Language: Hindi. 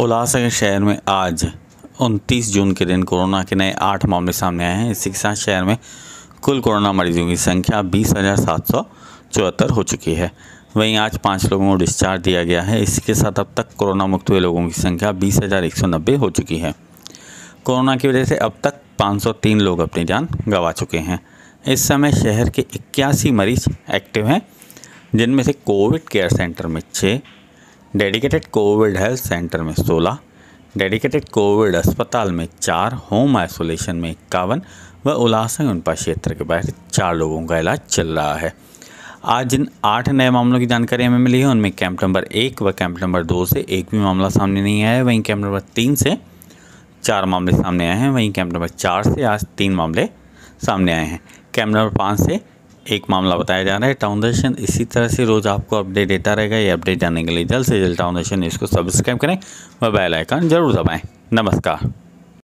उल्लासनगर शहर में आज 29 जून के दिन कोरोना के नए आठ मामले सामने आए हैं इसी के साथ शहर में कुल कोरोना मरीजों की संख्या बीस हज़ार सात सौ चौहत्तर हो चुकी है वहीं आज पाँच लोगों को डिस्चार्ज दिया गया है इसके साथ अब तक कोरोना मुक्त हुए लोगों की संख्या बीस हज़ार एक सौ नब्बे हो चुकी है कोरोना की वजह से अब तक 503 लोग अपनी जान गंवा चुके हैं इस समय शहर के इक्यासी मरीज एक्टिव हैं जिनमें से कोविड केयर सेंटर में छः डेडिकेटेड कोविड हेल्थ सेंटर में सोलह डेडिकेटेड कोविड अस्पताल में चार होम आइसोलेशन में इक्यावन व उलासंग उनपा क्षेत्र के बाहर चार लोगों का इलाज चल रहा है आज जिन आठ नए मामलों की जानकारी हमें मिली है उनमें कैंप नंबर एक व कैंप नंबर दो से एक भी मामला सामने नहीं आया है वहीं कैंप नंबर तीन से चार मामले सामने आए हैं वहीं कैंप नंबर चार से आज तीन मामले सामने आए हैं कैंप नंबर पाँच से एक मामला बताया जा रहा है दर्शन इसी तरह से रोज़ आपको अपडेट देता रहेगा ये अपडेट जानने के लिए जल्द से जल्द दर्शन इसको सब्सक्राइब करें मोबाइल बेल आइकन जरूर दबाएँ नमस्कार